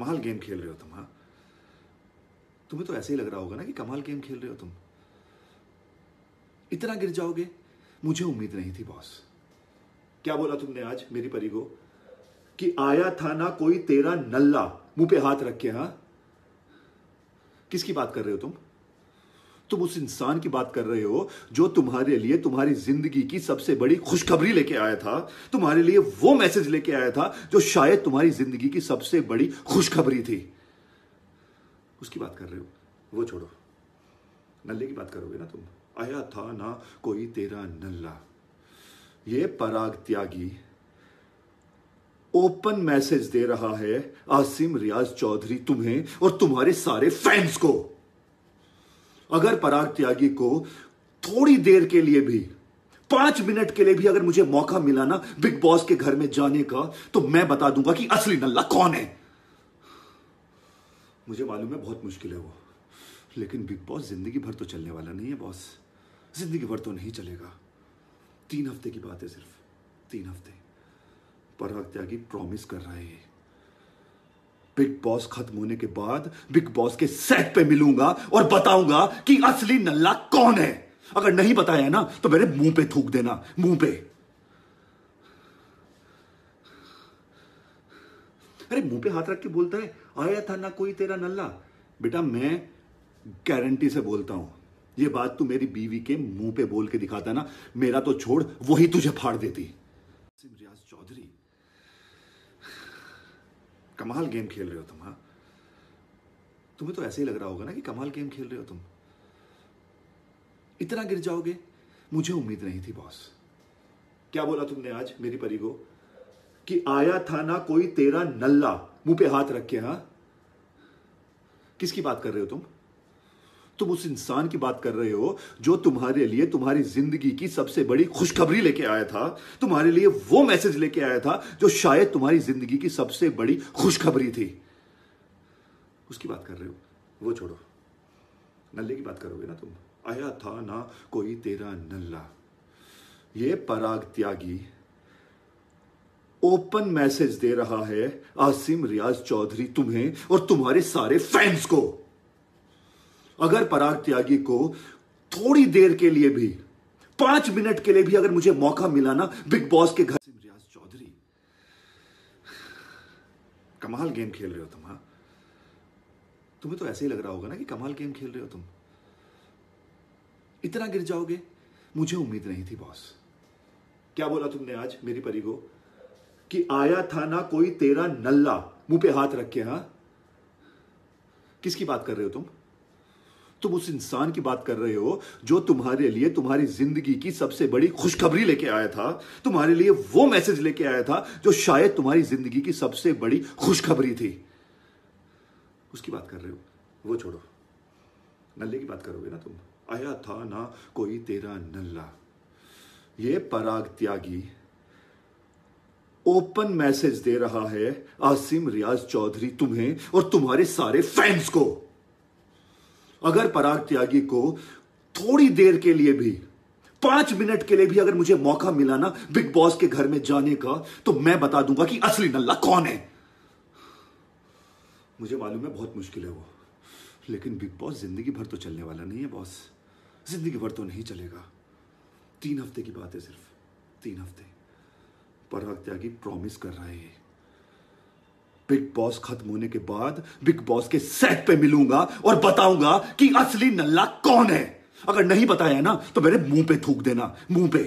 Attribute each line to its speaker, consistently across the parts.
Speaker 1: कमाल गेम खेल रहे हो तुम हाँ तुम्हें तो ऐसे ही लग रहा होगा ना कि कमाल गेम खेल रहे हो तुम इतना गिर जाओगे मुझे उम्मीद नहीं थी बॉस क्या बोला तुमने आज मेरी परी को कि आया था ना कोई तेरा नल्ला मुंह पे हाथ रख के हाँ किसकी बात कर रहे हो तुम तुम उस इंसान की बात कर रहे हो जो तुम्हारे लिए तुम्हारी जिंदगी की सबसे बड़ी खुशखबरी लेके आया था तुम्हारे लिए वो मैसेज लेके आया था जो शायद तुम्हारी जिंदगी की सबसे बड़ी खुशखबरी थी उसकी बात कर रहे हो वो छोड़ो नल्ले की बात करोगे ना तुम आया था ना कोई तेरा नल्ला ये पराग त्यागी ओपन मैसेज दे रहा है आसिम रियाज चौधरी तुम्हें और तुम्हारे सारे फैंस को अगर पराग त्यागी को थोड़ी देर के लिए भी पांच मिनट के लिए भी अगर मुझे मौका मिला ना बिग बॉस के घर में जाने का तो मैं बता दूंगा कि असली नल्ला कौन है मुझे मालूम है बहुत मुश्किल है वो लेकिन बिग बॉस जिंदगी भर तो चलने वाला नहीं है बॉस जिंदगी भर तो नहीं चलेगा तीन हफ्ते की बात है सिर्फ तीन हफ्ते पराग त्यागी प्रॉमिस कर रहे हैं बिग बॉस खत्म होने के बाद बिग बॉस के सेट पे मिलूंगा और बताऊंगा कि असली नल्ला कौन है अगर नहीं बताया ना तो मेरे मुंह पे थूक देना मुंह पे अरे मुंह पे हाथ रख के बोलता है आया था ना कोई तेरा नल्ला बेटा मैं गारंटी से बोलता हूं ये बात तू मेरी बीवी के मुंह पे बोल के दिखाता ना मेरा तो छोड़ वही तुझे फाड़ देती चौधरी कमाल गेम खेल रहे हो तुम हाँ तुम्हें तो ऐसे ही लग रहा होगा ना कि कमाल गेम खेल रहे हो तुम इतना गिर जाओगे मुझे उम्मीद नहीं थी बॉस क्या बोला तुमने आज मेरी परी को कि आया था ना कोई तेरा नल्ला मुंह पे हाथ रख के हाँ किसकी बात कर रहे हो तुम तुम उस इंसान की बात कर रहे हो जो तुम्हारे लिए तुम्हारी जिंदगी की सबसे बड़ी खुशखबरी लेके आया था तुम्हारे लिए वो मैसेज लेके आया था जो शायद तुम्हारी जिंदगी की सबसे बड़ी खुशखबरी थी उसकी बात कर रहे हो वो छोड़ो नल्ले की बात करोगे ना तुम आया था ना कोई तेरा नल्ला ये पराग त्यागी ओपन मैसेज दे रहा है आसिम रियाज चौधरी तुम्हें और तुम्हारे सारे फैंस को अगर पराग त्यागी को थोड़ी देर के लिए भी पांच मिनट के लिए भी अगर मुझे मौका मिला ना बिग बॉस के घर से रियाज चौधरी कमाल गेम खेल रहे हो तुम हाँ तुम्हें तो ऐसे ही लग रहा होगा ना कि कमाल गेम खेल रहे हो तुम इतना गिर जाओगे मुझे उम्मीद नहीं थी बॉस क्या बोला तुमने आज मेरी परी को कि आया था ना कोई तेरा नल्ला मुंह पे हाथ रख के हा किसकी बात कर रहे हो तुम तुम उस इंसान की बात कर रहे हो जो तुम्हारे लिए तुम्हारी जिंदगी की सबसे बड़ी खुशखबरी लेके आया था तुम्हारे लिए वो मैसेज लेके आया था जो शायद तुम्हारी जिंदगी की सबसे बड़ी खुशखबरी थी उसकी बात कर रहे हो वो छोड़ो नल्ले की बात करोगे ना तुम आया था ना कोई तेरा नल्ला ये पराग त्यागी ओपन मैसेज दे रहा है आसिम रियाज चौधरी तुम्हें और तुम्हारे सारे फैंस को अगर पराग त्यागी को थोड़ी देर के लिए भी पांच मिनट के लिए भी अगर मुझे मौका मिला ना बिग बॉस के घर में जाने का तो मैं बता दूंगा कि असली नल्ला कौन है मुझे मालूम है बहुत मुश्किल है वो लेकिन बिग बॉस जिंदगी भर तो चलने वाला नहीं है बॉस जिंदगी भर तो नहीं चलेगा तीन हफ्ते की बात है सिर्फ तीन हफ्ते पराग त्यागी प्रॉमिस कर रहा है बिग बॉस खत्म होने के बाद बिग बॉस के सेट पे मिलूंगा और बताऊंगा कि असली नल्ला कौन है अगर नहीं बताया ना तो मेरे मुंह पे थूक देना मुंह पे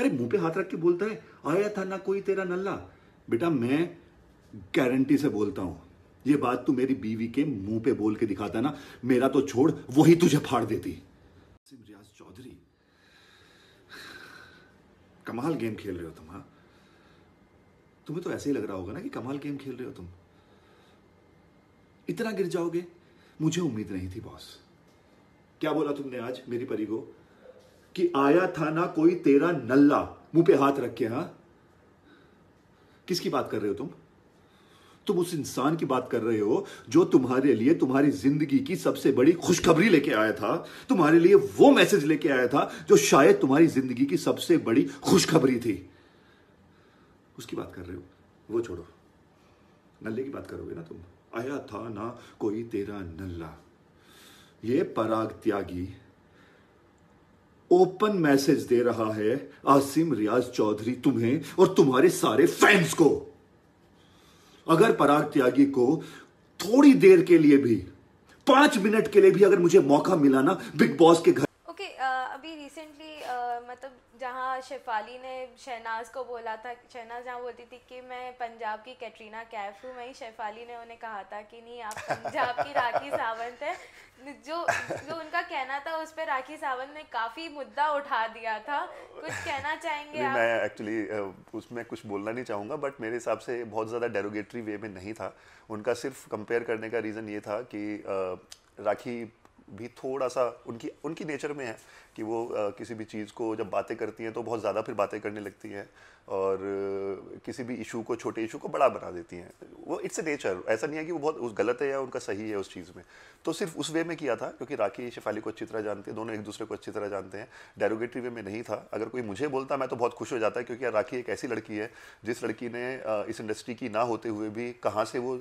Speaker 1: अरे मुंह पे हाथ रख के बोलता है आया था ना कोई तेरा नल्ला बेटा मैं गारंटी से बोलता हूं ये बात तू मेरी बीवी के मुंह पे बोल के दिखाता ना मेरा तो छोड़ वही तुझे फाड़ देती चौधरी कमाल गेम खेल रहे हो तुम हाँ तुम्हें तो ऐसे ही लग रहा होगा ना कि कमाल गेम खेल रहे हो तुम इतना गिर जाओगे मुझे उम्मीद नहीं थी बॉस क्या बोला तुमने आज मेरी परी को कि आया था ना कोई तेरा नल्ला मुंह पे हाथ रख के हाँ किसकी बात कर रहे हो तुम तुम उस इंसान की बात कर रहे हो जो तुम्हारे लिए तुम्हारी जिंदगी की सबसे बड़ी खुशखबरी लेके आया था तुम्हारे लिए वो मैसेज लेके आया था जो शायद तुम्हारी जिंदगी की सबसे बड़ी खुशखबरी थी उसकी बात कर रहे हो वो छोड़ो नल्ले की बात करोगे ना तुम आया था ना कोई तेरा नल्ला ये पराग त्यागी ओपन मैसेज दे रहा है आसिम रियाज चौधरी तुम्हें और तुम्हारे सारे फैंस को अगर पराग त्यागी को थोड़ी देर के लिए भी पांच मिनट के लिए भी अगर मुझे मौका मिला ना बिग बॉस के घर
Speaker 2: ओके okay, uh, अभी रिसेंटली मतलब जहाँ शेफाली ने शहनाज को बोला था शहनाज जहाँ बोलती थी कि मैं पंजाब की कैटरीना कैफ हूँ वहीं शेफाली ने उन्हें कहा था कि नहीं आप पंजाब की राखी सावंत है जो जो उनका कहना था उस पर राखी सावंत ने काफ़ी मुद्दा उठा दिया था कुछ कहना चाहेंगे आप
Speaker 1: मैं एक्चुअली उसमें कुछ बोलना नहीं चाहूँगा बट मेरे हिसाब से बहुत ज़्यादा डेरोगेटरी वे में नहीं था उनका सिर्फ कंपेयर करने का रीज़न ये था कि राखी भी थोड़ा सा उनकी उनकी नेचर में है कि वो किसी भी चीज़ को जब बातें करती हैं तो बहुत ज़्यादा फिर बातें करने लगती हैं और किसी भी इशू को छोटे इशू को बड़ा बना देती हैं वो इट्स ए नेचर ऐसा नहीं है कि वो बहुत उस गलत है या उनका सही है उस चीज़ में तो सिर्फ उस वे में किया था क्योंकि राखी शेफाली को अच्छी तरह जानते हैं दोनों एक दूसरे को अच्छी तरह जानते हैं डेरोगेटरी वे में नहीं था अगर कोई मुझे बोलता मैं तो बहुत खुश हो जाता क्योंकि यार राखी एक ऐसी लड़की है जिस लड़की ने इस इंडस्ट्री की ना होते हुए भी कहाँ से वो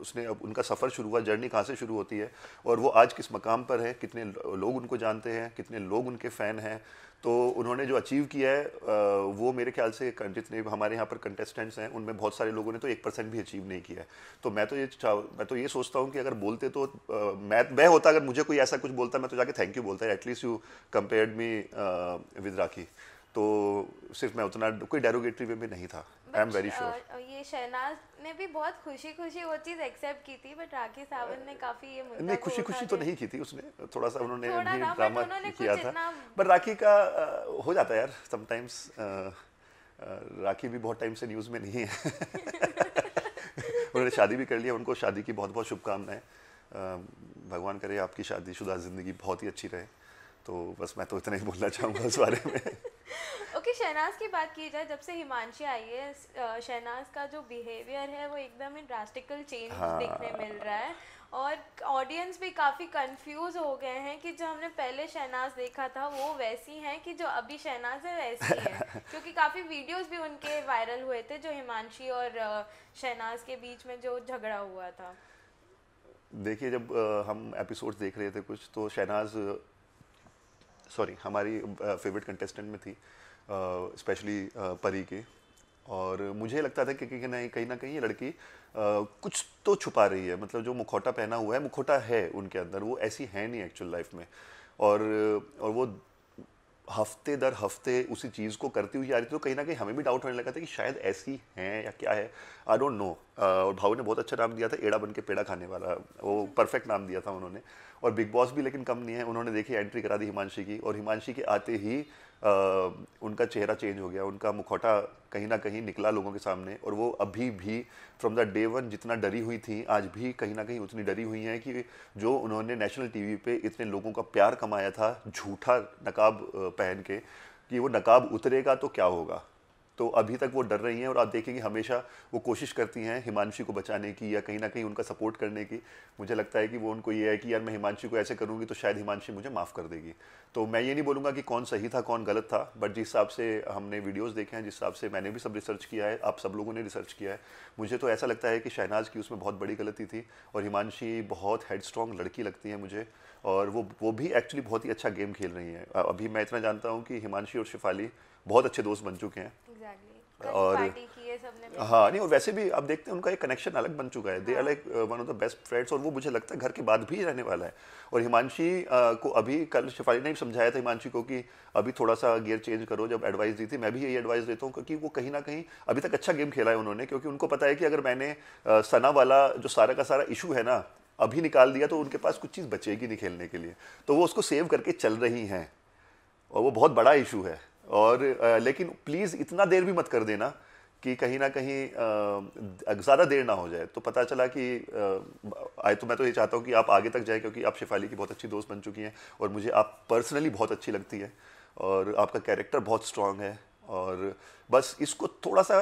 Speaker 1: उसने अब उनका सफ़र शुरू हुआ जर्नी कहाँ से शुरू होती है और वो आज किस मकाम पर है कितने लोग उनको जानते हैं कितने लोग उनके फ़ैन हैं तो उन्होंने जो अचीव किया है वो मेरे ख्याल से जितने हमारे यहाँ पर कंटेस्टेंट्स हैं उनमें बहुत सारे लोगों ने तो एक परसेंट भी अचीव नहीं किया है तो मैं तो ये मैं तो ये सोचता हूँ कि अगर बोलते तो मैं मैं होता अगर मुझे कोई ऐसा कुछ बोलता मैं तो जाके थैंक यू बोलता है at least you compared me with Rakhi तो सिर्फ मैं उतना कोई डेरोगेटरी वे में नहीं था आई एम वेरी श्योर
Speaker 2: ये शहनाज ने भी बहुत खुशी खुशी वो चीज एक्सेप्ट की थी बट राखी सावंत ने काफी ये मुद्दा नहीं खुशी
Speaker 1: खुशी तो नहीं की थी उसने थोड़ा सा उन्होंने भी ड्रामा किया था बट राखी का हो जाता है यार सम टाइम्स राखी भी बहुत टाइम से न्यूज़ में नहीं है उन्होंने शादी भी कर लिया उनको शादी की बहुत बहुत शुभकामनाएं भगवान करे आपकी शादीशुदा ज़िंदगी बहुत ही अच्छी रहे तो बस मैं तो इतना ही बोलना चाहूँगा उस बारे में
Speaker 2: शहनाज की बात की जाए जब से हिमांशी आई है शहनाज का जो बिहेवियर है वो एकदम ही ड्रास्टिकल चेंज हाँ। देखने मिल रहा है और ऑडियंस भी काफ़ी कंफ्यूज हो गए हैं कि जो हमने पहले शहनाज देखा था वो वैसी हैं कि जो अभी शहनाज है वैसी है क्योंकि काफ़ी वीडियोस भी उनके वायरल हुए थे जो हिमांशी और शहनाज के बीच में जो झगड़ा हुआ था
Speaker 1: देखिए जब हम एपिसोड्स देख रहे थे कुछ तो शहनाज सॉरी हमारी फेवरेट कंटेस्टेंट में थी स्पेशली परी के और मुझे लगता था कि कहीं ना कहीं ना कहीं ये लड़की कुछ तो छुपा रही है मतलब जो मुखौटा पहना हुआ है मुखौटा है उनके अंदर वो ऐसी है नहीं एक्चुअल लाइफ में और और वो हफ्ते दर हफ्ते उसी चीज़ को करती हुई आ रही थी तो कहीं ना कहीं हमें भी डाउट होने लगा था कि शायद ऐसी हैं या क्या है आई डोंट नो और भाव ने बहुत अच्छा नाम दिया था एड़ा बन के पेड़ा खाने वाला वो परफेक्ट नाम दिया था उन्होंने और बिग बॉस भी लेकिन कम नहीं है उन्होंने देखी एंट्री करा दी हिमांशी की और हिमांशी के आते ही उनका चेहरा चेंज हो गया उनका मुखौटा कहीं ना कहीं निकला लोगों के सामने और वो अभी भी फ्रॉम द डे वन जितना डरी हुई थी आज भी कहीं ना कहीं उतनी डरी हुई हैं कि जो उन्होंने नेशनल टीवी पे इतने लोगों का प्यार कमाया था झूठा नकाब पहन के कि वो नकाब उतरेगा तो क्या होगा तो अभी तक वो डर रही हैं और आप देखेंगे हमेशा वो कोशिश करती हैं हिमांशी को बचाने की या कहीं ना कहीं उनका सपोर्ट करने की मुझे लगता है कि वो उनको ये है कि यार मैं हिमांशी को ऐसे करूँगी तो शायद हिमांशी मुझे माफ़ कर देगी तो मैं ये नहीं बोलूँगा कि कौन सही था कौन गलत था बट जिस हिसाब से हमने वीडियोज़ देखे हैं जिस हिसाब से मैंने भी सब रिसर्च किया है आप सब लोगों ने रिसर्च किया है मुझे तो ऐसा लगता है कि शहनाज की उसमें बहुत बड़ी गलती थी और हिमांशी बहुत हेड लड़की लगती है मुझे और वो वो भी एक्चुअली बहुत ही अच्छा गेम खेल रही हैं अभी मैं इतना जानता हूँ कि हिमांशी और शिफाली बहुत अच्छे दोस्त बन चुके हैं exactly. और हाँ नहीं और वैसे भी आप देखते हैं उनका एक कनेक्शन अलग बन चुका है they are like one of the best friends और वो मुझे लगता है घर के बाद भी रहने वाला है और हिमांशी को अभी कल शिफाली ने समझाया था हिमांशी को कि अभी थोड़ा सा गियर चेंज करो जब एडवाइस दी थी मैं भी यही एडवाइस देता हूँ क्योंकि वो कहीं ना कहीं अभी तक अच्छा गेम खेला है उन्होंने क्योंकि उनको पता है कि अगर मैंने सना वाला जो सारा का सारा इशू है ना अभी निकाल दिया तो उनके पास कुछ चीज़ बचेगी नहीं खेलने के लिए तो वो उसको सेव करके चल रही हैं और वो बहुत बड़ा इशू है और आ, लेकिन प्लीज़ इतना देर भी मत कर देना कि कहीं ना कहीं ज़्यादा देर ना हो जाए तो पता चला कि आए तो मैं तो ये चाहता हूँ कि आप आगे तक जाएँ क्योंकि आप शिफ़ाली की बहुत अच्छी दोस्त बन चुकी हैं और मुझे आप पर्सनली बहुत अच्छी लगती है और आपका कैरेक्टर बहुत स्ट्रांग है और बस इसको थोड़ा सा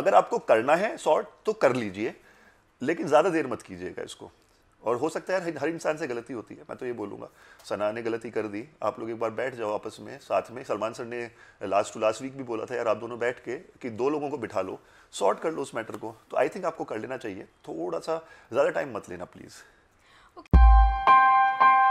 Speaker 1: अगर आपको करना है शॉर्ट तो कर लीजिए लेकिन ज़्यादा देर मत कीजिएगा इसको और हो सकता है हर इंसान से गलती होती है मैं तो ये बोलूँगा सना ने गलती कर दी आप लोग एक बार बैठ जाओ आपस में साथ में सलमान सर ने लास्ट टू लास्ट वीक भी बोला था यार आप दोनों बैठ के कि दो लोगों को बिठा लो सॉर्ट कर लो उस मैटर को तो आई थिंक आपको कर लेना चाहिए थोड़ा सा ज़्यादा टाइम मत लेना प्लीज़ okay.